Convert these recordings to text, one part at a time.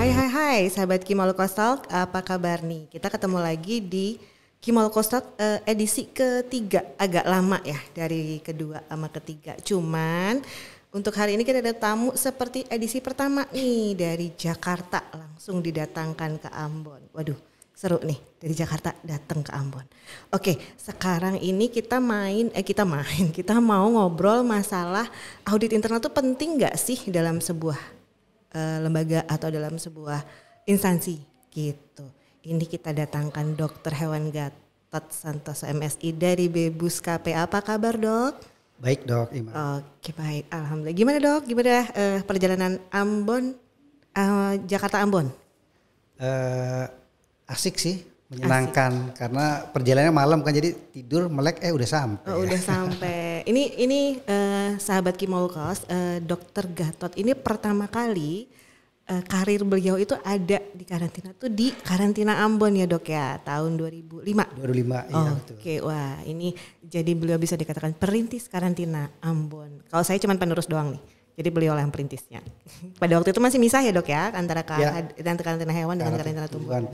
hai hai hai sahabat Kimol Kostal, apa kabar nih? Kita ketemu lagi di Kimol Kostal eh, edisi ketiga, agak lama ya dari kedua sama ketiga. Cuman untuk hari ini kita ada tamu seperti edisi pertama nih dari Jakarta langsung didatangkan ke Ambon. Waduh, seru nih dari Jakarta datang ke Ambon. Oke, sekarang ini kita main eh kita main kita mau ngobrol masalah audit internal tuh penting nggak sih dalam sebuah Eh, lembaga atau dalam sebuah instansi gitu. Ini kita datangkan dokter hewan Gatot Santoso MSI dari Bebus KP. Apa kabar dok? Baik dok. Ima. Oke baik, alhamdulillah. Gimana dok? Gimana uh, perjalanan Ambon, uh, Jakarta Ambon? Uh, asik sih, menyenangkan asik. karena perjalanannya malam kan jadi tidur melek eh udah sampai. Oh, ya. udah sampai. Eh, ini ini uh, sahabat Kimolkos, uh, eh, Dokter Gatot ini pertama kali uh, karir beliau itu ada di karantina tuh di karantina Ambon ya dok ya tahun 2005. 2005. Oh, iya, Oke, okay. wah ini jadi beliau bisa dikatakan perintis karantina Ambon. Kalau saya cuma penerus doang nih. Jadi beliau lah yang perintisnya. Pada waktu itu masih misah ya dok ya antara ya. karantina hewan dengan karantina tumbuhan.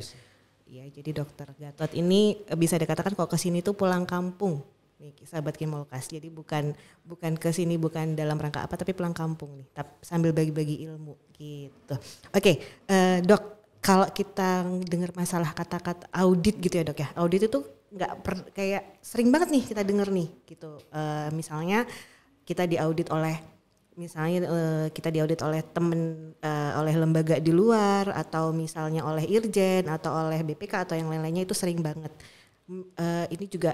Iya, jadi dokter Gatot ini bisa dikatakan kalau kesini tuh pulang kampung nih sahabat Kimolkas. Jadi bukan bukan ke sini bukan dalam rangka apa tapi pulang kampung nih, tapi sambil bagi-bagi ilmu gitu. Oke, okay, uh, eh, Dok, kalau kita dengar masalah kata-kata audit gitu ya, Dok ya. Audit itu nggak kayak sering banget nih kita dengar nih gitu. Uh, misalnya kita diaudit oleh misalnya uh, kita diaudit oleh temen uh, oleh lembaga di luar atau misalnya oleh irjen atau oleh BPK atau yang lain-lainnya itu sering banget. Uh, ini juga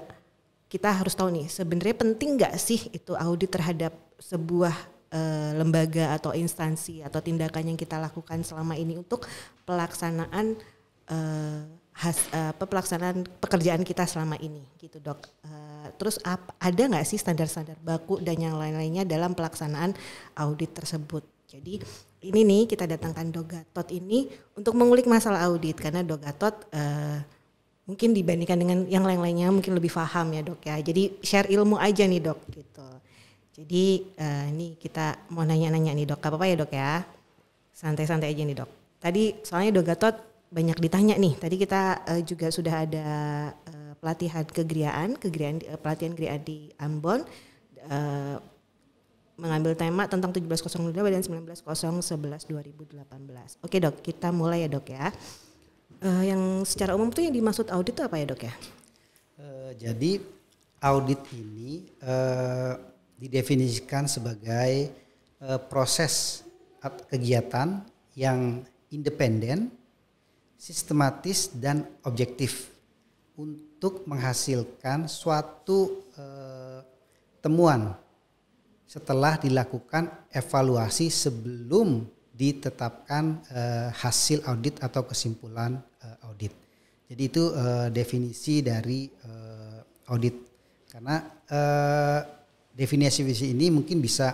kita harus tahu nih sebenarnya penting nggak sih itu audit terhadap sebuah e, lembaga atau instansi atau tindakan yang kita lakukan selama ini untuk pelaksanaan e, has, e, pelaksanaan pekerjaan kita selama ini gitu dok. E, terus ap, ada nggak sih standar-standar baku dan yang lain-lainnya dalam pelaksanaan audit tersebut? Jadi ini nih kita datangkan Dogatot ini untuk mengulik masalah audit karena Dogatot e, mungkin dibandingkan dengan yang lain-lainnya mungkin lebih paham ya dok ya. Jadi share ilmu aja nih dok gitu. Jadi uh, ini kita mau nanya-nanya nih dok, apa-apa ya dok ya. Santai-santai aja nih dok. Tadi soalnya dok Gatot banyak ditanya nih. Tadi kita uh, juga sudah ada uh, pelatihan kegeriaan, kegeriaan uh, pelatihan gria di Ambon. Uh, mengambil tema tentang 1702 dan 1911 2018. Oke dok, kita mulai ya dok ya uh, yang secara umum itu yang dimaksud audit itu apa ya dok ya? Uh, jadi audit ini uh, didefinisikan sebagai uh, proses kegiatan yang independen, sistematis dan objektif untuk menghasilkan suatu uh, temuan setelah dilakukan evaluasi sebelum ditetapkan uh, hasil audit atau kesimpulan uh, audit. Jadi itu uh, definisi dari uh, audit. Karena uh, definisi ini mungkin bisa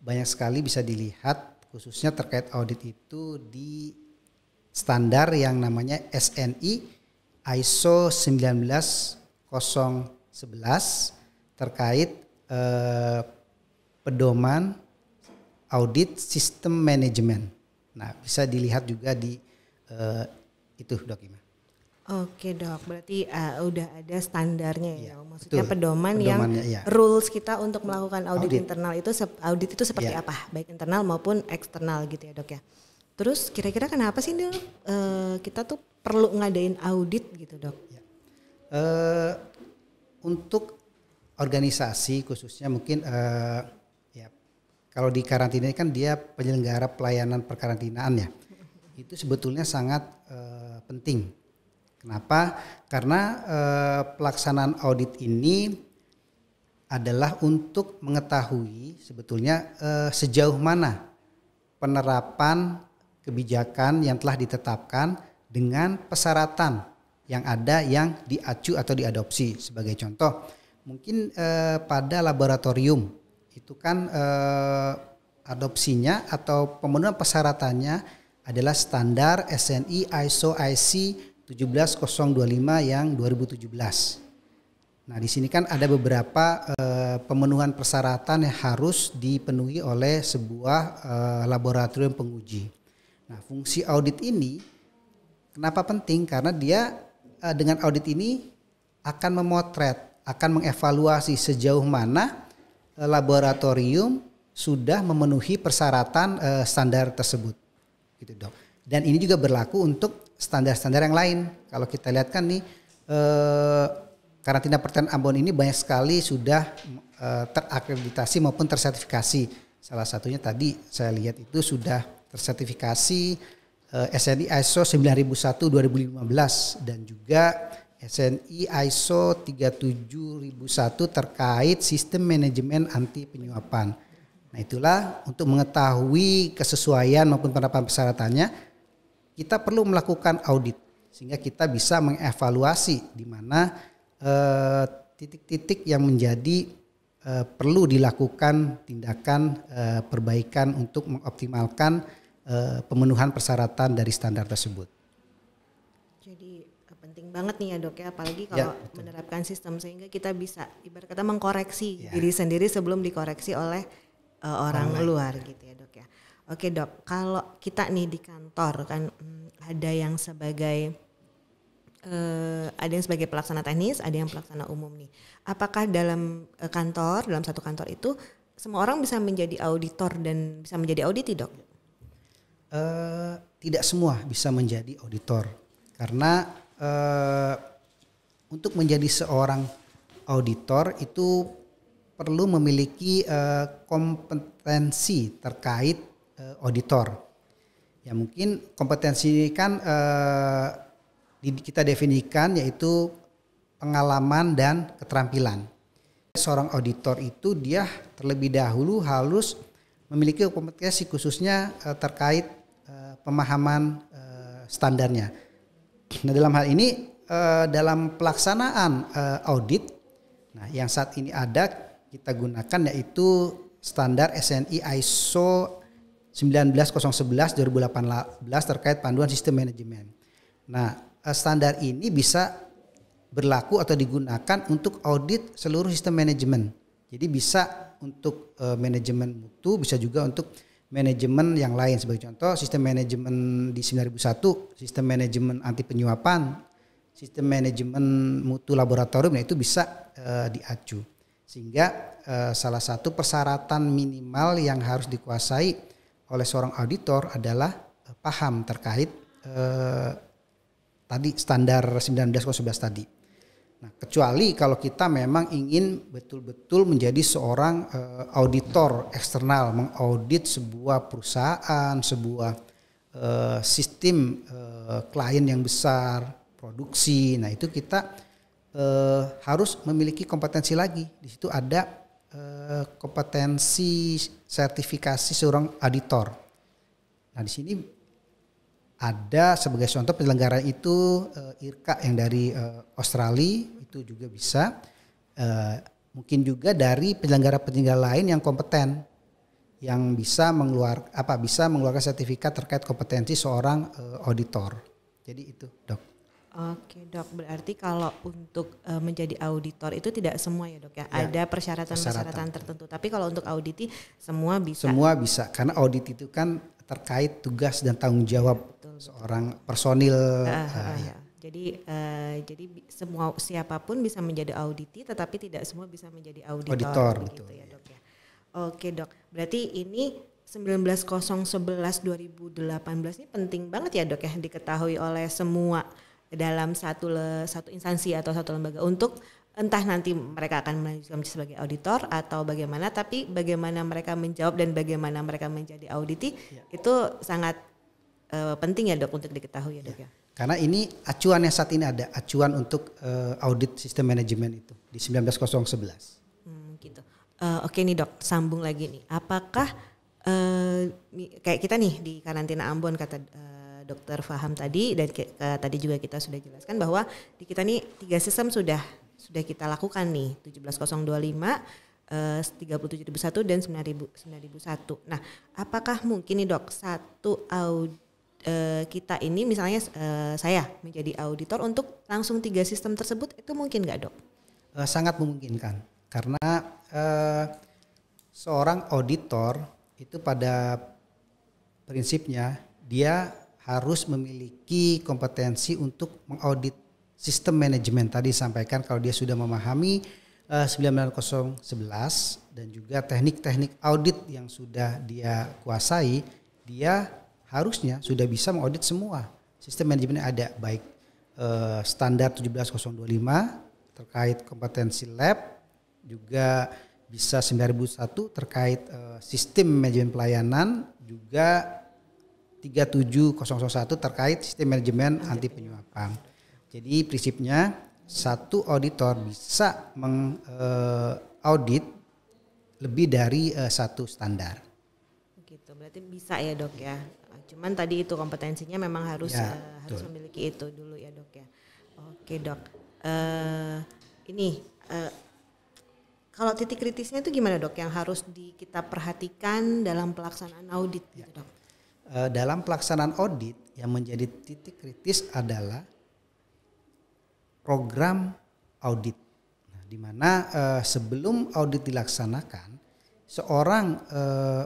banyak sekali bisa dilihat khususnya terkait audit itu di standar yang namanya SNI ISO 19011 terkait uh, pedoman audit sistem manajemen. Nah, bisa dilihat juga di uh, itu dok Oke dok, berarti uh, udah ada standarnya ya, ya maksudnya betul. pedoman yang ya. rules kita untuk melakukan audit, audit. internal itu audit itu seperti ya. apa, baik internal maupun eksternal gitu ya dok ya. Terus kira-kira kenapa sih dok uh, kita tuh perlu ngadain audit gitu dok? Ya. Uh, untuk organisasi khususnya mungkin uh, kalau di karantina kan dia penyelenggara pelayanan perkarantinaan ya. Itu sebetulnya sangat uh, penting. Kenapa? Karena uh, pelaksanaan audit ini adalah untuk mengetahui sebetulnya uh, sejauh mana penerapan kebijakan yang telah ditetapkan dengan persyaratan yang ada yang diacu atau diadopsi. Sebagai contoh, mungkin pada laboratorium itu kan eh, adopsinya atau pemenuhan persyaratannya adalah standar SNI ISO IC 17025 yang 2017. Nah, di sini kan ada beberapa eh, pemenuhan persyaratan yang harus dipenuhi oleh sebuah eh, laboratorium penguji. Nah, fungsi audit ini kenapa penting? Karena dia eh, dengan audit ini akan memotret, akan mengevaluasi sejauh mana Eh, laboratorium sudah memenuhi persyaratan uh, standar tersebut. Gitu dok. Dan ini juga berlaku untuk standar-standar yang lain. Kalau kita lihat kan nih uh, karantina pertanian Ambon ini banyak sekali sudah uh, terakreditasi maupun tersertifikasi. Salah satunya tadi saya lihat itu sudah tersertifikasi uh, SNI ISO 9001 2015 dan juga SNI ISO 37001 terkait sistem manajemen anti penyuapan. Nah itulah untuk mengetahui kesesuaian maupun penerapan persyaratannya kita perlu melakukan audit sehingga kita bisa mengevaluasi di mana eh, titik-titik eh, yang menjadi eh, perlu dilakukan tindakan eh, perbaikan untuk mengoptimalkan eh, pemenuhan persyaratan dari standar tersebut banget nih ya dok ya apalagi ya, kalau ya, menerapkan sistem sehingga kita bisa ibarat kata mengkoreksi ya. diri sendiri sebelum dikoreksi oleh uh, orang Online. luar gitu ya dok ya. Oke dok, kalau kita nih di kantor kan hmm, ada yang sebagai uh, ada yang sebagai pelaksana teknis, ada yang pelaksana umum nih. Apakah dalam uh, kantor dalam satu kantor itu semua orang bisa menjadi auditor dan bisa menjadi audit dok? Uh, tidak semua bisa menjadi auditor karena uh, untuk menjadi seorang auditor itu perlu memiliki uh, kompetensi terkait uh, auditor. Ya mungkin kompetensi ini kan uh, kita definikan yaitu pengalaman dan keterampilan. Seorang auditor itu dia terlebih dahulu halus memiliki kompetensi khususnya uh, terkait uh, pemahaman uh, standarnya Nah dalam hal ini eh, dalam pelaksanaan eh, audit, nah yang saat ini ada kita gunakan yaitu standar SNI ISO 19011 2018 terkait panduan sistem manajemen. Nah, eh, standar ini bisa berlaku atau digunakan untuk audit seluruh sistem manajemen. Jadi bisa untuk manajemen mutu, bisa juga untuk manajemen yang lain sebagai contoh sistem manajemen di 9001 sistem manajemen anti penyuapan sistem manajemen mutu laboratorium nah itu bisa uh, diacu sehingga uh, salah satu persyaratan minimal yang harus dikuasai oleh seorang auditor adalah uh, paham terkait uh, tadi standar 1911 tadi Nah, kecuali kalau kita memang ingin betul-betul menjadi seorang uh, auditor eksternal, mengaudit sebuah perusahaan, sebuah uh, sistem uh, klien yang besar, produksi. Nah, itu kita uh, harus memiliki kompetensi lagi. Di situ ada uh, kompetensi sertifikasi seorang auditor. Nah, di sini ada sebagai contoh penyelenggara itu uh, IRKA yang dari uh, Australia itu juga bisa. Uh, mungkin juga dari penyelenggara-penyelenggara lain yang kompeten yang bisa mengeluarkan apa bisa mengeluarkan sertifikat terkait kompetensi seorang uh, auditor. Jadi itu, Dok. Oke dok, berarti kalau untuk menjadi auditor itu tidak semua ya dok ya, ya ada persyaratan-persyaratan tertentu. Tapi kalau untuk auditi semua bisa. Semua bisa, karena audit itu kan terkait tugas dan tanggung jawab seorang personil. Uh, uh, uh, ya. Jadi uh, jadi semua siapapun bisa menjadi auditi, tetapi tidak semua bisa menjadi auditor. Auditor, begitu betul. ya dok ya. Oke dok, berarti ini 19011 ini penting banget ya dok ya diketahui oleh semua dalam satu le, satu instansi atau satu lembaga untuk entah nanti mereka akan melanjutkan sebagai auditor atau bagaimana tapi bagaimana mereka menjawab dan bagaimana mereka menjadi auditi ya. itu sangat uh, penting ya dok untuk diketahui ya dok ya. ya. Karena ini acuannya saat ini ada acuan untuk uh, audit sistem manajemen itu di 19011. Hmm, gitu. Uh, Oke nih dok, sambung lagi nih. Apakah uh, kayak kita nih di karantina Ambon kata uh, dokter Faham tadi dan uh, tadi juga kita sudah jelaskan bahwa di kita nih tiga sistem sudah sudah kita lakukan nih 17025 37001 dan sembilan ribu satu. Nah, apakah mungkin nih dok satu audit uh, kita ini misalnya uh, saya menjadi auditor untuk langsung tiga sistem tersebut itu mungkin nggak dok? Eh, sangat memungkinkan karena uh, seorang auditor itu pada prinsipnya dia harus memiliki kompetensi untuk mengaudit sistem manajemen tadi sampaikan kalau dia sudah memahami uh, 99011 dan juga teknik-teknik audit yang sudah dia kuasai dia harusnya sudah bisa mengaudit semua sistem manajemen yang ada baik eh, standar 17025 terkait kompetensi lab juga bisa 9001 terkait eh, sistem manajemen pelayanan juga 37001 terkait sistem manajemen anti penyuapan. Jadi prinsipnya satu auditor bisa mengaudit eh, lebih dari eh, satu standar. Begitu, berarti bisa ya dok ya Cuman tadi itu kompetensinya memang harus ya, uh, harus memiliki itu dulu ya dok ya. Oke dok. Uh, ini uh, kalau titik kritisnya itu gimana dok? Yang harus di, kita perhatikan dalam pelaksanaan audit ya. gitu dok? Uh, dalam pelaksanaan audit yang menjadi titik kritis adalah program audit. Nah, di mana uh, sebelum audit dilaksanakan, seorang uh,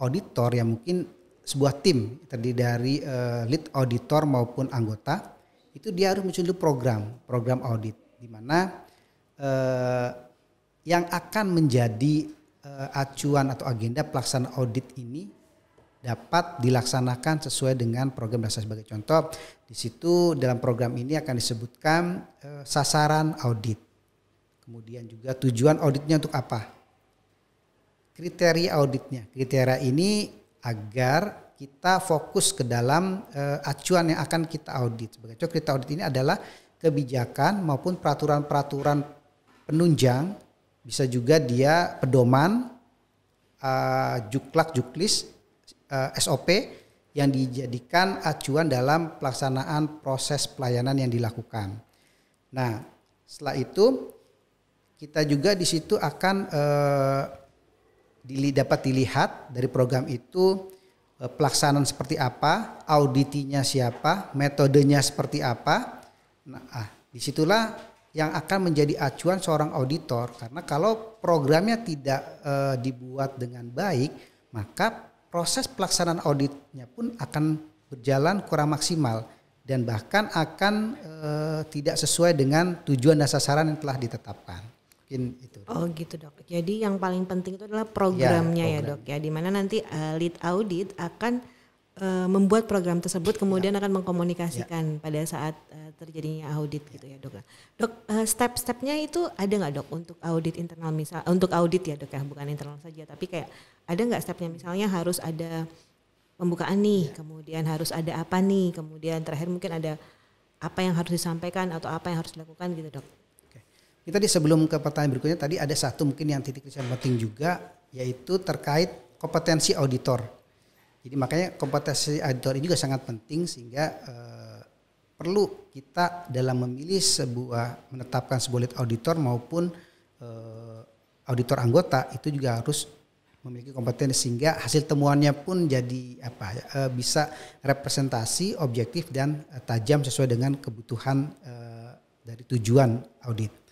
auditor yang mungkin sebuah tim terdiri dari uh, lead auditor maupun anggota itu dia harus muncul program program audit di mana uh, yang akan menjadi uh, acuan atau agenda pelaksanaan audit ini dapat dilaksanakan sesuai dengan program dasar sebagai contoh di situ dalam program ini akan disebutkan uh, sasaran audit kemudian juga tujuan auditnya untuk apa kriteria auditnya kriteria ini agar kita fokus ke dalam uh, acuan yang akan kita audit. Sebagai contoh kita audit ini adalah kebijakan maupun peraturan-peraturan penunjang, bisa juga dia pedoman, uh, juklak juklis, uh, eh, SOP yang dijadikan acuan dalam pelaksanaan proses pelayanan yang dilakukan. Nah, setelah itu kita juga di situ akan uh, dili, dapat dilihat dari program itu eh, pelaksanaan seperti apa, auditinya siapa, metodenya seperti apa. Nah, ah, disitulah yang akan menjadi acuan seorang auditor karena kalau programnya tidak e, dibuat dengan baik, maka proses pelaksanaan auditnya pun akan berjalan kurang maksimal dan bahkan akan e, tidak sesuai dengan tujuan dan sasaran yang telah ditetapkan mungkin itu. Oh gitu dok. Jadi yang paling penting itu adalah ya, programnya ya, program. ya dok ya, dimana nanti uh, lead audit akan uh, membuat program tersebut kemudian ya. akan mengkomunikasikan ya. pada saat uh, terjadinya audit ya. gitu ya dok. Ya. Dok uh, step-stepnya itu ada nggak dok untuk audit internal misal untuk audit ya dok ya bukan internal saja tapi kayak ada nggak stepnya misalnya harus ada pembukaan nih, ya. kemudian harus ada apa nih, kemudian terakhir mungkin ada apa yang harus disampaikan atau apa yang harus dilakukan gitu dok. Kita di sebelum ke pertanyaan berikutnya tadi ada satu mungkin yang titik yang penting juga yaitu terkait kompetensi auditor. Jadi makanya kompetensi auditor ini juga sangat penting sehingga eh, perlu kita dalam memilih sebuah menetapkan sebuah lead auditor maupun eh, auditor anggota itu juga harus memiliki kompetensi sehingga hasil temuannya pun jadi apa ya, eh, bisa representasi objektif dan eh, tajam sesuai dengan kebutuhan eh, dari tujuan audit.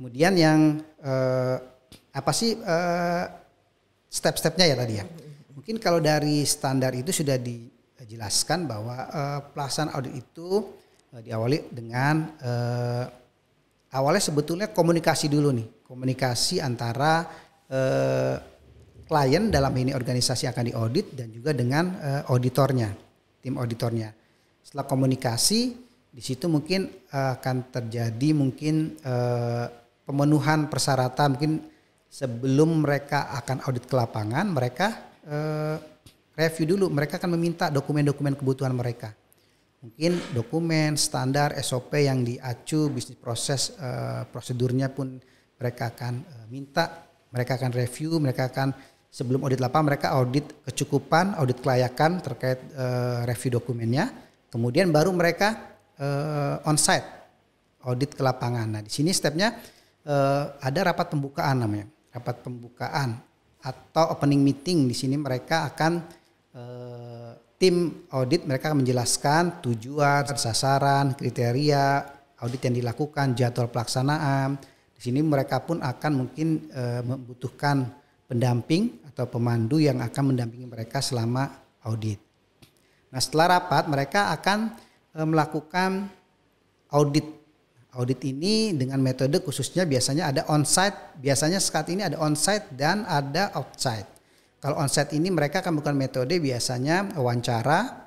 Kemudian yang uh, apa sih uh, step-stepnya ya tadi ya? Mungkin kalau dari standar itu sudah dijelaskan bahwa uh, pelaksanaan audit itu uh, diawali dengan uh, awalnya sebetulnya komunikasi dulu nih, komunikasi antara uh, klien dalam ini organisasi akan diaudit dan juga dengan uh, auditornya, tim auditornya. Setelah komunikasi di situ mungkin uh, akan terjadi mungkin uh, pemenuhan persyaratan mungkin sebelum mereka akan audit ke lapangan mereka eh, review dulu mereka akan meminta dokumen-dokumen kebutuhan mereka mungkin dokumen standar SOP yang diacu bisnis proses eh, prosedurnya pun mereka akan eh, minta mereka akan review mereka akan sebelum audit lapangan mereka audit kecukupan audit kelayakan terkait eh, review dokumennya kemudian baru mereka eh, on site audit ke lapangan nah di sini stepnya eh, ada rapat pembukaan namanya, rapat pembukaan atau opening meeting di sini mereka akan eh, tim audit mereka akan menjelaskan tujuan, sasaran, kriteria audit yang dilakukan, jadwal pelaksanaan. Di sini mereka pun akan mungkin eh, membutuhkan pendamping atau pemandu yang akan mendampingi mereka selama audit. Nah, setelah rapat mereka akan eh, melakukan audit Audit ini dengan metode khususnya biasanya ada onsite, biasanya saat ini ada onsite dan ada offsite. Kalau onsite ini mereka akan bukan metode biasanya wawancara,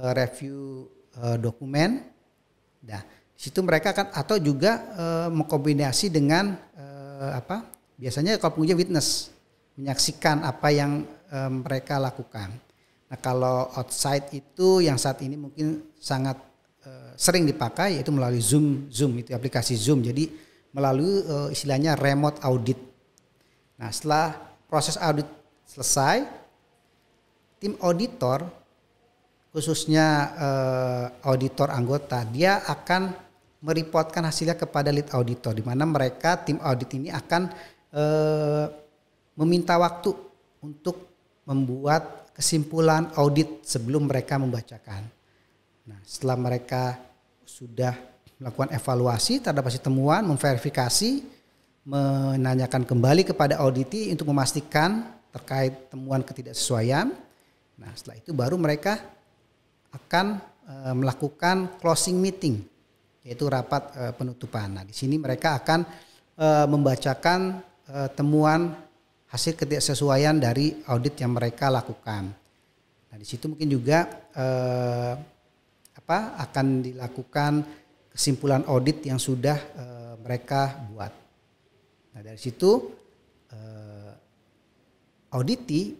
eh, review eh, dokumen. Nah, di situ mereka akan atau juga eh, mengkombinasi dengan apa? Biasanya kalau punya witness menyaksikan apa yang mereka lakukan. Nah, kalau outside itu yang saat ini mungkin sangat Eh, sering dipakai yaitu melalui Zoom Zoom itu aplikasi Zoom. Jadi melalui uh, istilahnya remote audit. Nah, setelah proses audit selesai, tim auditor khususnya uh, auditor anggota dia akan mereportkan hasilnya kepada lead auditor di mana mereka tim audit ini akan uh, meminta waktu untuk membuat kesimpulan audit sebelum mereka membacakan. Nah, setelah mereka sudah melakukan evaluasi terhadap hasil temuan, memverifikasi, menanyakan kembali kepada auditi untuk memastikan terkait temuan ketidaksesuaian. Nah, setelah itu baru mereka akan e, melakukan closing meeting, yaitu rapat e, penutupan. Nah, di sini mereka akan e, membacakan e, temuan hasil ketidaksesuaian dari audit yang mereka lakukan. Nah, di situ mungkin juga e, apa akan dilakukan kesimpulan audit yang sudah e, mereka buat. Nah dari situ e, auditi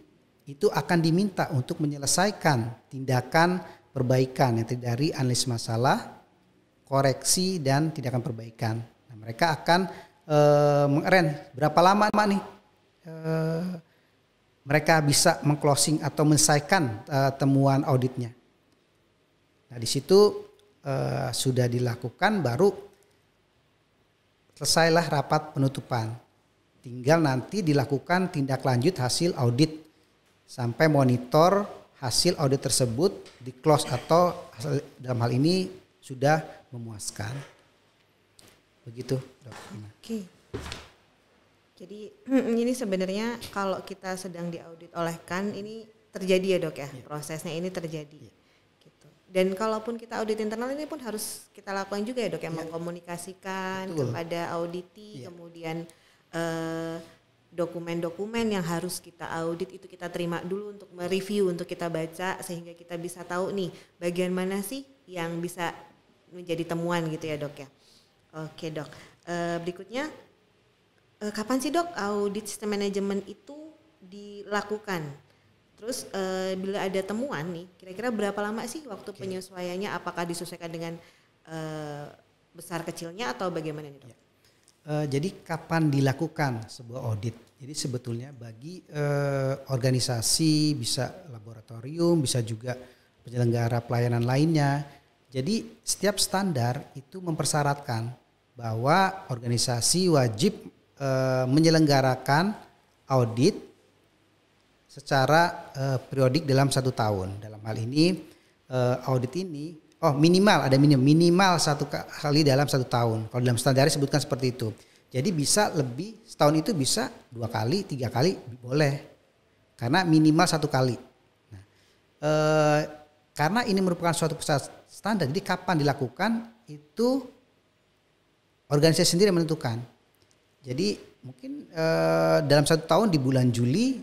itu akan diminta untuk menyelesaikan tindakan perbaikan yang dari analis masalah, koreksi dan tindakan perbaikan. Nah, mereka akan e, eh, mengeren berapa lama nih e, mereka bisa mengclosing atau menyelesaikan e, temuan auditnya. Nah di situ eh, sudah dilakukan baru selesailah rapat penutupan. Tinggal nanti dilakukan tindak lanjut hasil audit sampai monitor hasil audit tersebut di close atau hasil, dalam hal ini sudah memuaskan. Begitu, Dok. Oke. Jadi ini sebenarnya kalau kita sedang diaudit oleh kan ini terjadi ya, Dok ya. ya. Prosesnya ini terjadi. Ya dan kalaupun kita audit internal ini pun harus kita lakukan juga ya dok yang ya. Iya. mengkomunikasikan Betul. kepada auditi ya. kemudian dokumen eh, dokumen-dokumen yang harus kita audit itu kita terima dulu untuk mereview untuk kita baca sehingga kita bisa tahu nih bagian mana sih yang bisa menjadi temuan gitu ya dok ya oke dok eh, berikutnya eh, kapan sih dok audit sistem manajemen itu dilakukan Terus uh, bila ada temuan nih, kira-kira berapa lama sih waktu okay. penyesuaiannya? Apakah disesuaikan dengan uh, besar kecilnya atau bagaimana nih Uh, jadi kapan dilakukan sebuah audit? Jadi sebetulnya bagi uh, organisasi bisa laboratorium, bisa juga penyelenggara pelayanan lainnya. Jadi setiap standar itu mempersyaratkan bahwa organisasi wajib uh, menyelenggarakan audit secara uh, periodik dalam satu tahun. Dalam hal ini uh, audit ini oh minimal ada minimal minimal satu kali dalam satu tahun. Kalau dalam standar disebutkan seperti itu. Jadi bisa lebih setahun itu bisa dua kali tiga kali boleh karena minimal satu kali. Nah, uh, karena ini merupakan suatu pusat standar, jadi kapan dilakukan itu organisasi sendiri menentukan. Jadi mungkin e, dalam satu tahun di bulan Juli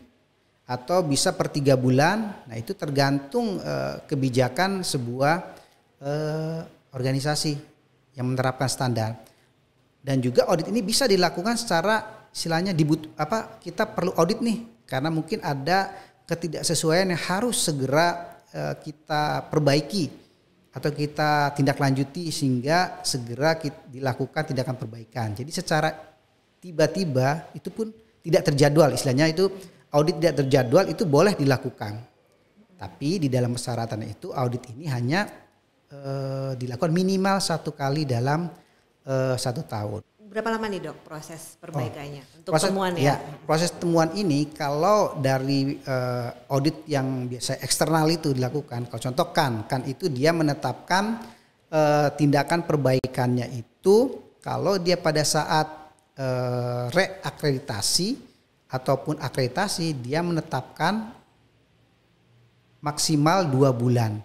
atau bisa per tiga bulan. Nah itu tergantung e, kebijakan sebuah e, organisasi yang menerapkan standar. Dan juga audit ini bisa dilakukan secara istilahnya dibut apa kita perlu audit nih karena mungkin ada ketidaksesuaian yang harus segera e, kita perbaiki atau kita tindak lanjuti sehingga segera kita dilakukan tindakan perbaikan. Jadi secara tiba-tiba itu pun tidak terjadwal istilahnya itu audit tidak terjadwal itu boleh dilakukan. Tapi di dalam persyaratan itu audit ini hanya uh, dilakukan minimal satu kali dalam uh, satu tahun. Berapa lama nih dok proses perbaikannya oh, untuk proses, temuan ya? ya? Proses temuan ini kalau dari uh, audit yang biasa eksternal itu dilakukan, kalau contohkan kan, itu dia menetapkan uh, tindakan perbaikannya itu kalau dia pada saat uh, reakreditasi ataupun akreditasi dia menetapkan maksimal dua bulan.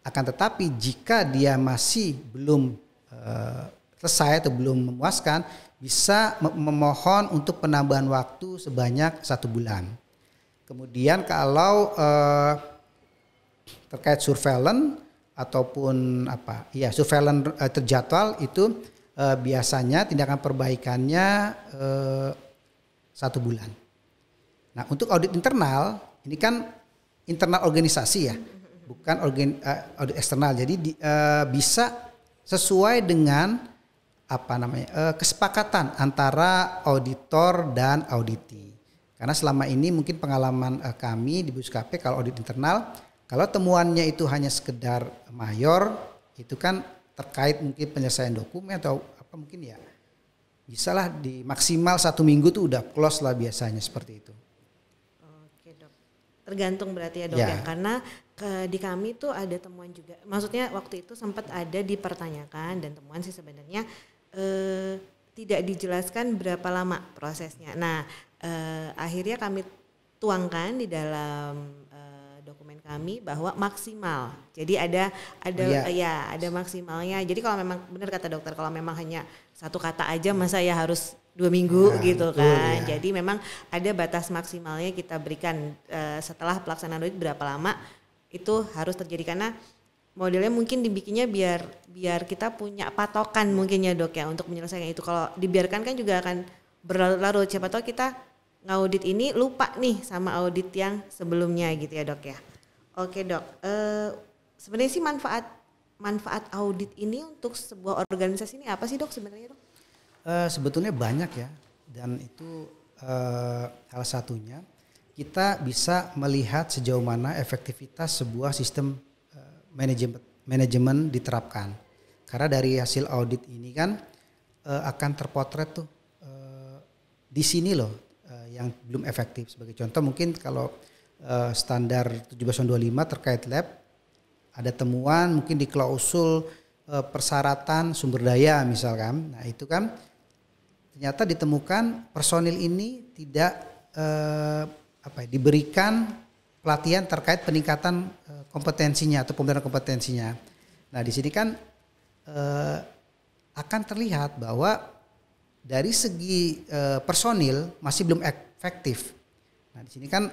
Akan tetapi jika dia masih belum uh, selesai atau belum memuaskan, bisa memohon untuk penambahan waktu sebanyak satu bulan. Kemudian kalau uh, terkait surveillance ataupun apa, ya surveillance uh, terjadwal itu uh, biasanya tindakan perbaikannya uh, satu bulan. Nah untuk audit internal ini kan internal organisasi ya, bukan organ, uh, audit eksternal. Jadi di, uh, bisa sesuai dengan apa namanya uh, kesepakatan antara auditor dan auditi. Karena selama ini mungkin pengalaman uh, kami di BUSKP kalau audit internal, kalau temuannya itu hanya sekedar mayor, itu kan terkait mungkin penyelesaian dokumen atau apa mungkin ya bisalah di maksimal satu minggu tuh udah close lah biasanya seperti itu. Oke dok, tergantung berarti ya dok ya, ya? karena ke, di kami tuh ada temuan juga, maksudnya waktu itu sempat ada dipertanyakan dan temuan sih sebenarnya eh, tidak dijelaskan berapa lama prosesnya. Nah eh, akhirnya kami tuangkan di dalam eh, dokumen kami bahwa maksimal. Jadi ada ada ya, ya ada maksimalnya. Jadi kalau memang benar kata dokter kalau memang hanya satu kata aja hmm. masa ya harus dua minggu nah, gitu betul, kan. Ya. Jadi memang ada batas maksimalnya kita berikan uh, setelah pelaksanaan duit berapa lama itu harus terjadi karena modelnya mungkin dibikinnya biar biar kita punya patokan mungkin ya dok ya untuk menyelesaikan itu kalau dibiarkan kan juga akan berlarut-larut siapa tahu kita ngaudit ini lupa nih sama audit yang sebelumnya gitu ya dok ya. Oke dok, e, sebenarnya sih manfaat manfaat audit ini untuk sebuah organisasi ini apa sih dok sebenarnya dok? E, sebetulnya banyak ya dan itu e, salah satunya kita bisa melihat sejauh mana efektivitas sebuah sistem e, manajemen manajemen diterapkan. Karena dari hasil audit ini kan e, akan terpotret tuh e, di sini loh yang belum efektif. Sebagai contoh mungkin kalau uh, standar 17.25 terkait lab ada temuan mungkin di klausul uh, persyaratan sumber daya misalkan. Nah, itu kan ternyata ditemukan personil ini tidak uh, apa ya, diberikan pelatihan terkait peningkatan uh, kompetensinya atau pembenaran kompetensinya. Nah, di sini kan uh, akan terlihat bahwa dari segi uh, personil masih belum ek, efektif. Nah, di sini kan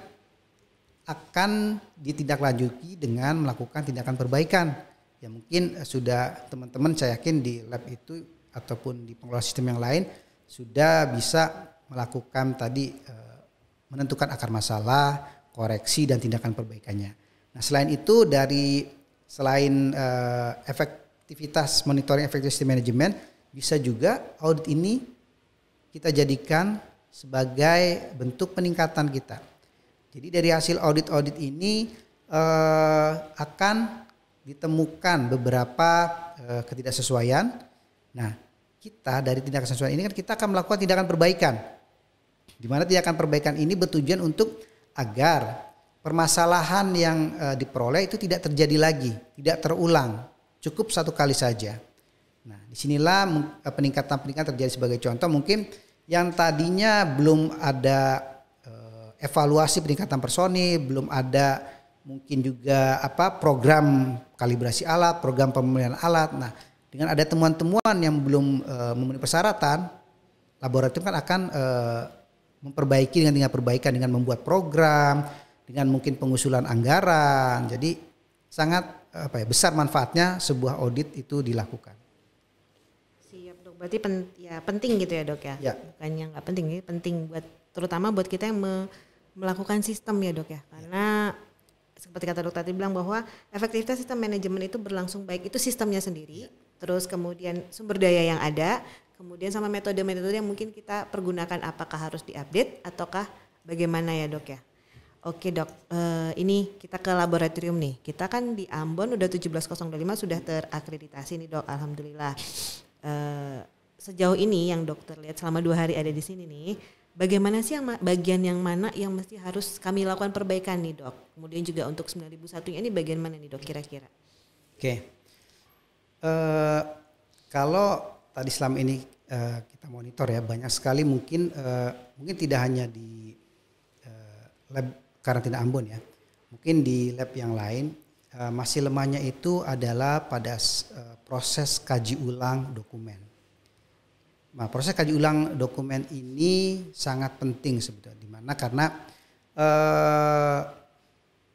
akan ditindaklanjuti dengan melakukan tindakan perbaikan. Ya mungkin eh, sudah teman-teman saya yakin di lab itu ataupun di pengelola sistem yang lain sudah bisa melakukan tadi eh, menentukan akar masalah, koreksi dan tindakan perbaikannya. Nah, selain itu dari selain eh, efektivitas monitoring efektivitas manajemen bisa juga audit ini kita jadikan sebagai bentuk peningkatan kita. Jadi dari hasil audit-audit ini eh, akan ditemukan beberapa eh, ketidaksesuaian. Nah, kita dari tindakan sesuai ini kan kita akan melakukan tindakan perbaikan. Di mana tindakan perbaikan ini bertujuan untuk agar permasalahan yang e, diperoleh itu tidak terjadi lagi, tidak terulang, cukup satu kali saja. Nah, disinilah eh, peningkatan-peningkatan terjadi sebagai contoh mungkin yang tadinya belum ada eh, evaluasi peningkatan personil, belum ada mungkin juga apa program kalibrasi alat, program pembelian alat. Nah, dengan ada temuan-temuan yang belum eh, memenuhi persyaratan, laboratorium kan akan eh, memperbaiki dengan tinggal perbaikan dengan membuat program, dengan mungkin pengusulan anggaran. Jadi sangat apa ya besar manfaatnya sebuah audit itu dilakukan berarti pen, ya penting gitu ya dok ya, ya. bukannya nggak penting ini penting buat terutama buat kita yang me, melakukan sistem ya dok ya, ya. karena ya. seperti kata dokter tadi bilang bahwa efektivitas sistem manajemen itu berlangsung baik itu sistemnya sendiri ya. terus kemudian sumber daya yang ada kemudian sama metode-metode yang mungkin kita pergunakan apakah harus diupdate ataukah bagaimana ya dok ya Oke dok, eh, ini kita ke laboratorium nih. Kita kan di Ambon udah 17025 sudah terakreditasi nih dok, alhamdulillah. Eh, sejauh ini yang dokter lihat selama dua hari ada di sini nih, bagaimana sih yang bagian yang mana yang mesti harus kami lakukan perbaikan nih dok? Kemudian juga untuk 9001 ini bagian mana nih dok kira-kira? Oke, okay. uh, eh, kalau tadi selama ini uh, kita monitor ya banyak sekali mungkin uh, mungkin tidak hanya di uh, lab karantina Ambon ya, mungkin di lab yang lain Eh, masih lemahnya itu adalah pada eh, proses kaji ulang dokumen. Nah, proses kaji ulang dokumen ini sangat penting sebetulnya di mana karena eh,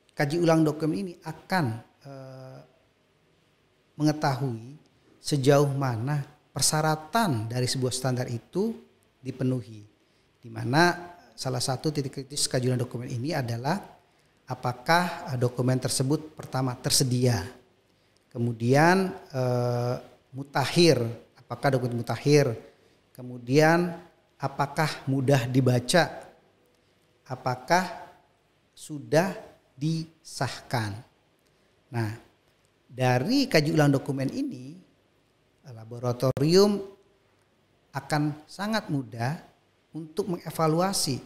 kaji ulang dokumen ini akan eh, mengetahui sejauh mana persyaratan dari sebuah standar itu dipenuhi. Di mana salah satu titik kritis kaji dokumen ini adalah apakah eh, dokumen tersebut pertama tersedia, kemudian mutakhir? Eh, mutakhir, apakah dokumen mutakhir? kemudian apakah mudah dibaca, apakah sudah disahkan. Nah, dari kaji ulang dokumen ini, laboratorium akan sangat mudah untuk mengevaluasi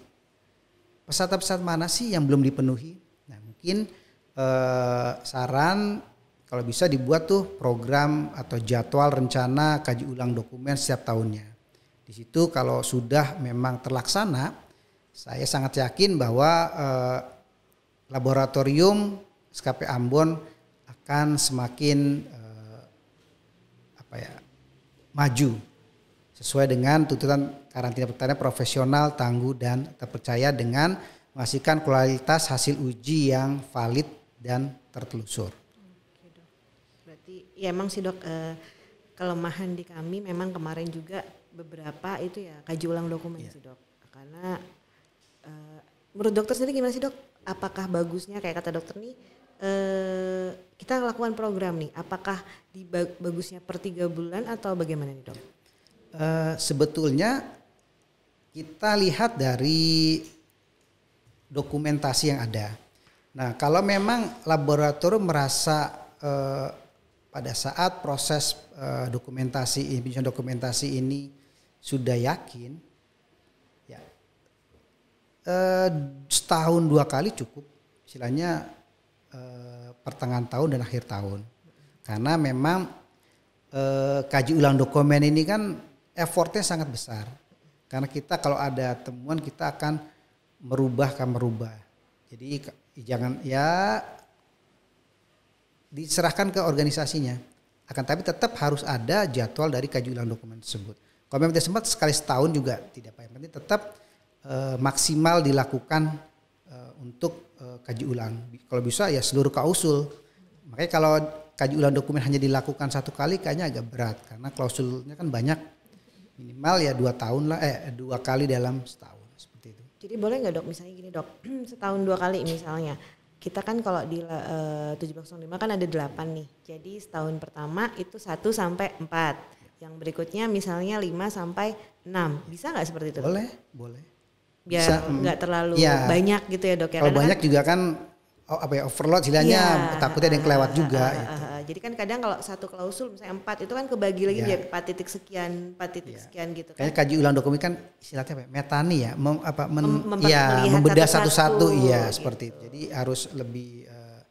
peserta-peserta mana sih yang belum dipenuhi mungkin eh, saran kalau bisa dibuat tuh program atau jadwal rencana kaji ulang dokumen setiap tahunnya. Di situ kalau sudah memang terlaksana, saya sangat yakin bahwa eh, laboratorium SKP Ambon akan semakin eh, apa ya maju sesuai dengan tuntutan karantina pertanian profesional, tangguh dan terpercaya dengan menghasilkan kualitas hasil uji yang valid dan tertelusur. Berarti ya emang sih dok eh, kelemahan di kami memang kemarin juga beberapa itu ya kaji ulang dokumen ya. sih dok. Karena eh, menurut dokter sendiri gimana sih dok? Apakah bagusnya kayak kata dokter nih eh, kita lakukan program nih? Apakah di bagusnya per tiga bulan atau bagaimana nih dok? Eh, sebetulnya kita lihat dari dokumentasi yang ada. Nah, kalau memang laboratorium merasa eh, pada saat proses eh, dokumentasi ini, dokumentasi ini sudah yakin, ya eh, setahun dua kali cukup, istilahnya eh, pertengahan tahun dan akhir tahun, karena memang eh, kaji ulang dokumen ini kan effortnya sangat besar, karena kita kalau ada temuan kita akan merubah kan merubah. Jadi jangan ya diserahkan ke organisasinya. Akan tapi tetap harus ada jadwal dari kaji ulang dokumen tersebut. Kalau memang tidak sempat sekali setahun juga tidak apa apa penting tetap e, maksimal dilakukan e, untuk e, eh, kaji ulang. Kalau bisa ya seluruh kausul. Makanya kalau kaji ulang dokumen hanya dilakukan satu kali kayaknya agak berat karena klausulnya kan banyak minimal ya dua tahun lah eh dua kali dalam setahun seperti itu. Jadi boleh nggak dok misalnya gini dok setahun dua kali misalnya kita kan kalau di eh, uh, 705 kan ada delapan nih. Jadi setahun pertama itu satu sampai empat, Yang berikutnya misalnya lima sampai enam. Bisa nggak seperti itu? Boleh, boleh. Biar nggak mm. terlalu ya, banyak gitu ya dok ya. Kalau banyak kan, juga kan oh, apa ya overload istilahnya ya, takutnya ada yang kelewat uh, juga uh, uh, uh, jadi kan kadang kalau satu klausul misalnya empat itu kan kebagi lagi ya. jadi empat titik sekian empat titik ya. sekian gitu kan. Kayaknya kaji ulang dokumen kan istilahnya apa ya metani ya mem, apa men, Mem ya membedah satu-satu iya gitu. seperti itu jadi harus lebih uh,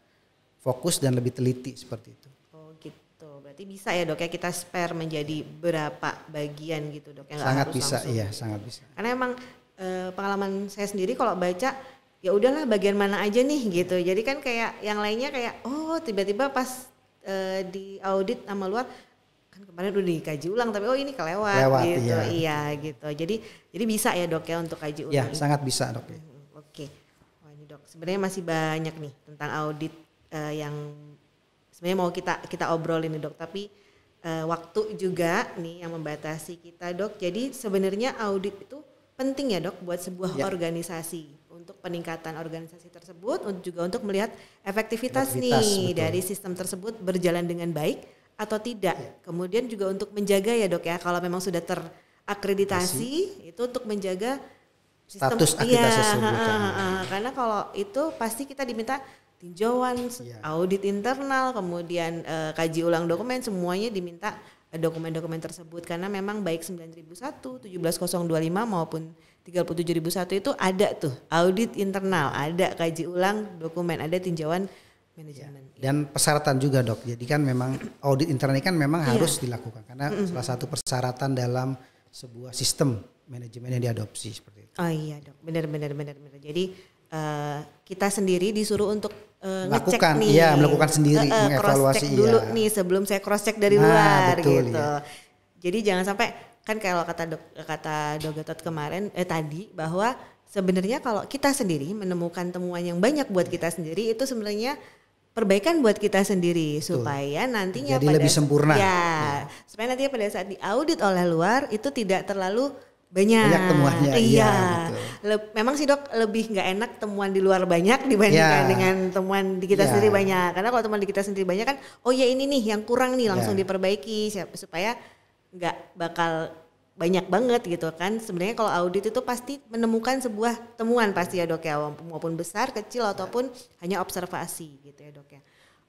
fokus dan lebih teliti seperti itu Oh gitu, berarti bisa ya dok ya kita spare menjadi berapa bagian gitu dok ya sangat bisa iya sangat bisa karena emang uh, pengalaman saya sendiri kalau baca ya udahlah bagian mana aja nih gitu jadi kan kayak yang lainnya kayak oh tiba-tiba pas e, di audit sama luar kan kemarin udah dikaji ulang tapi oh ini kelewat Lewat, gitu iya. iya gitu jadi jadi bisa ya dok ya untuk kaji ya, ulang ya ini. sangat bisa dok ya. Hmm, oke okay. wah ini dok sebenarnya masih banyak nih tentang audit e, yang sebenarnya mau kita kita obrolin nih dok tapi e, waktu juga nih yang membatasi kita dok jadi sebenarnya audit itu penting ya dok buat sebuah ya. organisasi untuk peningkatan organisasi tersebut juga untuk melihat efektivitas, efektivitas nih betul. dari sistem tersebut berjalan dengan baik atau tidak. Ya. Kemudian juga untuk menjaga ya dok ya kalau memang sudah terakreditasi Masih. itu untuk menjaga sistem status ya, akreditasi ya, tersebut. karena kalau itu pasti kita diminta tinjauan, ya. audit internal, kemudian e, kaji ulang dokumen semuanya diminta dokumen-dokumen tersebut karena memang baik 9001, 17025 maupun 37001 itu ada tuh audit internal, ada kaji ulang dokumen, ada tinjauan manajemen. Iya. Dan persyaratan juga dok. Jadi kan memang audit internal ini kan memang iya. harus dilakukan karena mm -hmm. salah satu persyaratan dalam sebuah sistem manajemen yang diadopsi seperti itu. Oh iya dok, benar-benar benar-benar. Jadi uh, kita sendiri disuruh untuk uh, melakukan, nih, iya melakukan sendiri, mengevaluasi cross dulu iya. nih sebelum saya cross check dari nah, luar betul, gitu. Iya. Jadi jangan sampai kan kalau kata do, kata Dogetot kemarin eh tadi bahwa sebenarnya kalau kita sendiri menemukan temuan yang banyak buat kita sendiri itu sebenarnya perbaikan buat kita sendiri Betul. supaya nantinya Jadi pada lebih sempurna. Ya, ya, supaya nantinya pada saat diaudit oleh luar itu tidak terlalu banyak, banyak temuannya. Iya. Ya, memang sih dok lebih nggak enak temuan di luar banyak dibandingkan ya. dengan temuan di kita ya. sendiri banyak. Karena kalau temuan di kita sendiri banyak kan, oh ya ini nih yang kurang nih iya. langsung ya. diperbaiki supaya nggak bakal banyak banget gitu kan. Sebenarnya kalau audit itu pasti menemukan sebuah temuan pasti ya dok ya, maupun besar, kecil ya. ataupun hanya observasi gitu ya dok ya.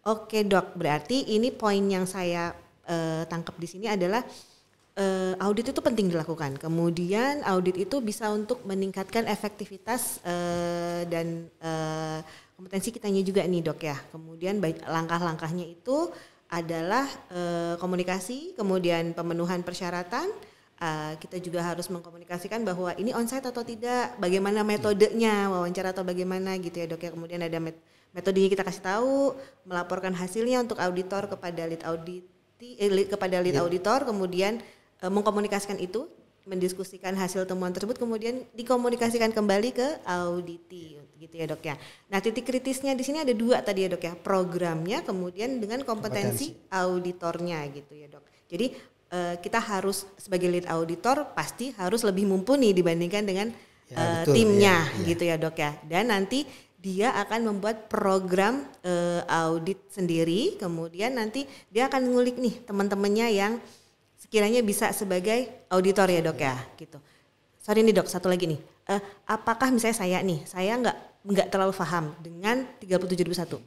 Oke dok, berarti ini poin yang saya uh, tangkap di sini adalah uh, audit itu penting dilakukan. Kemudian audit itu bisa untuk meningkatkan efektivitas uh, dan uh, kompetensi kitanya juga nih dok ya. Kemudian langkah-langkahnya itu adalah uh, komunikasi, kemudian pemenuhan persyaratan. Uh, kita juga harus mengkomunikasikan bahwa ini onsite atau tidak, bagaimana iya. metodenya wawancara atau bagaimana gitu ya dok ya. Kemudian ada met metodenya kita kasih tahu, melaporkan hasilnya untuk auditor kepada lead audit eh, kepada lead yeah. auditor, kemudian uh, mengkomunikasikan itu mendiskusikan hasil temuan tersebut kemudian dikomunikasikan kembali ke auditi gitu ya dok ya. Nah titik kritisnya di sini ada dua tadi ya dok ya programnya kemudian dengan kompetensi, kompetensi. auditornya gitu ya dok. Jadi uh, kita harus sebagai lead auditor pasti harus lebih mumpuni dibandingkan dengan ya, uh, betul, timnya ya, ya. gitu ya dok ya. Dan nanti dia akan membuat program uh, audit sendiri kemudian nanti dia akan ngulik nih teman-temannya yang kiranya bisa sebagai auditor ya dok ya gitu. Sorry nih dok, satu lagi nih. Uh, apakah misalnya saya nih, saya nggak nggak terlalu paham dengan satu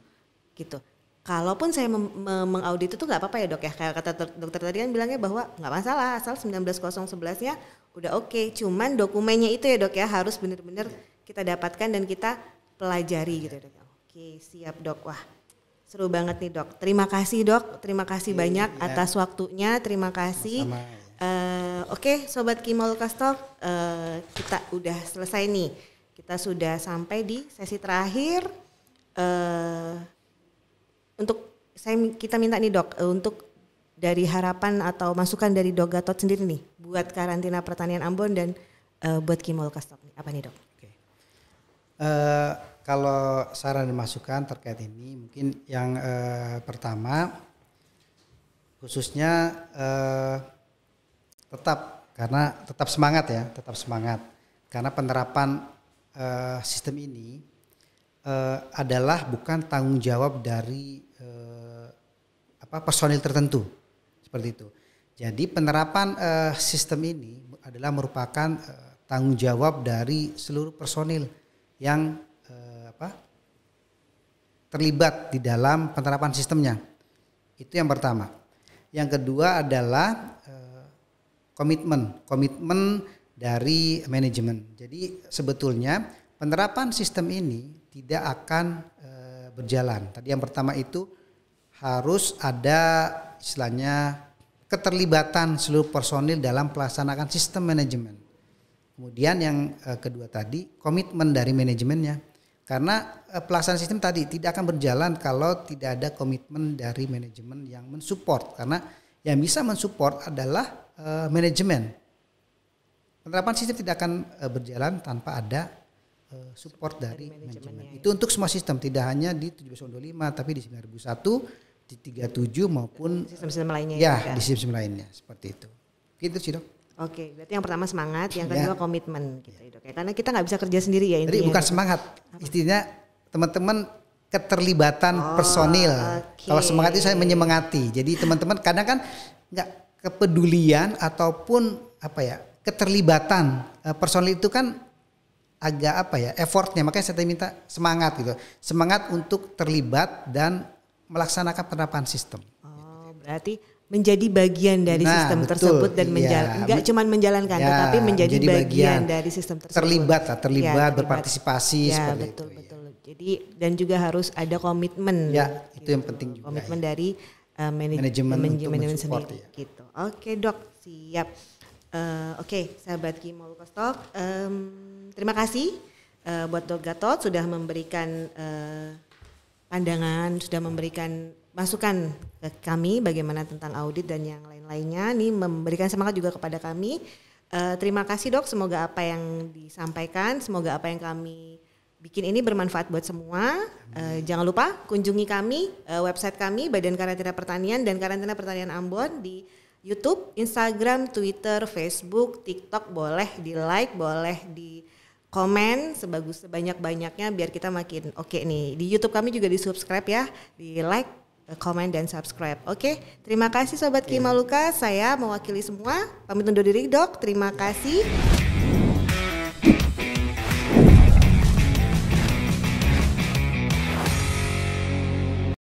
gitu. Kalaupun saya mengaudit itu nggak apa-apa ya dok ya. Kayak kata dokter tadi kan bilangnya bahwa nggak masalah asal 19011-nya udah oke. Okay. Cuman dokumennya itu ya dok ya harus benar-benar iya. kita dapatkan dan kita pelajari gitu ya dok. Ya. Oke siap dok. Wah Seru banget nih dok. Terima kasih dok. Terima kasih hmm, banyak ya. atas waktunya. Terima kasih. Uh, Oke okay, sobat Kimol Kastok, uh, eh, kita udah selesai nih. Kita sudah sampai di sesi terakhir. Uh, untuk saya kita minta nih dok uh, untuk dari harapan atau masukan dari dok Gatot sendiri nih buat karantina pertanian Ambon dan uh, buat Kimol Kastok nih apa nih dok? Okay. Uh, kalau saran dan masukan terkait ini mungkin yang eh, pertama khususnya eh, tetap karena tetap semangat ya tetap semangat karena penerapan eh, sistem ini eh, adalah bukan tanggung jawab dari eh, apa personil tertentu seperti itu jadi penerapan eh, sistem ini adalah merupakan eh, tanggung jawab dari seluruh personil yang terlibat di dalam penerapan sistemnya. Itu yang pertama. Yang kedua adalah eh, komitmen, komitmen dari manajemen. Jadi sebetulnya penerapan sistem ini tidak akan eh, berjalan. Tadi yang pertama itu harus ada istilahnya keterlibatan seluruh personil dalam pelaksanaan sistem manajemen. Kemudian yang eh, kedua tadi komitmen dari manajemennya karena eh, pelaksanaan sistem tadi tidak akan berjalan kalau tidak ada komitmen dari manajemen yang mensupport. Karena yang bisa mensupport adalah uh, manajemen. Penerapan sistem tidak akan uh, berjalan tanpa ada uh, support dari, manajemen. Ya, ya. Itu ya. untuk semua sistem, tidak hanya di 1725 tapi di 9001, di 37 maupun sistem-sistem lainnya. Ya, ya di sistem lainnya seperti itu. Gitu sih dok. Oke, okay, berarti yang pertama semangat, yang iya. kedua ya. komitmen gitu ya. karena kita nggak bisa kerja sendiri ya ini. Jadi bukan semangat, semangat, istilahnya teman-teman keterlibatan oh, personil. Okay. Kalau semangat itu saya menyemangati. Jadi teman-teman kadang kan nggak kepedulian ataupun apa ya keterlibatan eh, personil itu kan agak apa ya effortnya. Makanya saya minta semangat gitu, semangat untuk terlibat dan melaksanakan penerapan sistem. Oh, berarti menjadi bagian dari nah, sistem betul. tersebut dan iya, menjalankan ya. enggak cuman menjalankan ya, tetapi menjadi, bagian, bagian dari sistem tersebut terlibat lah terlibat, ya, terlibat. berpartisipasi ya, seperti betul, itu iya. betul jadi dan juga harus ada komitmen ya gitu. itu yang penting juga komitmen ya. dari uh, manajemen manajemen sendiri ya. gitu oke dok siap uh, oke okay, sahabat Kimol Kostok um, terima kasih uh, buat dok Gatot sudah memberikan uh, pandangan sudah memberikan masukan ke kami bagaimana tentang audit dan yang lain-lainnya. Ini memberikan semangat juga kepada kami. Uh, terima kasih dok, semoga apa yang disampaikan, semoga apa yang kami bikin ini bermanfaat buat semua. Uh, jangan lupa kunjungi kami, uh, website kami Badan Karantina Pertanian dan Karantina Pertanian Ambon di YouTube, Instagram, Twitter, Facebook, TikTok boleh di like, boleh di komen sebagus sebanyak-banyaknya biar kita makin oke okay nih. Di YouTube kami juga di subscribe ya, di like, komen dan subscribe. Oke, terima kasih Sobat Kimaluka. Iya. Saya mewakili semua. Pamit undur diri dok. Terima kasih.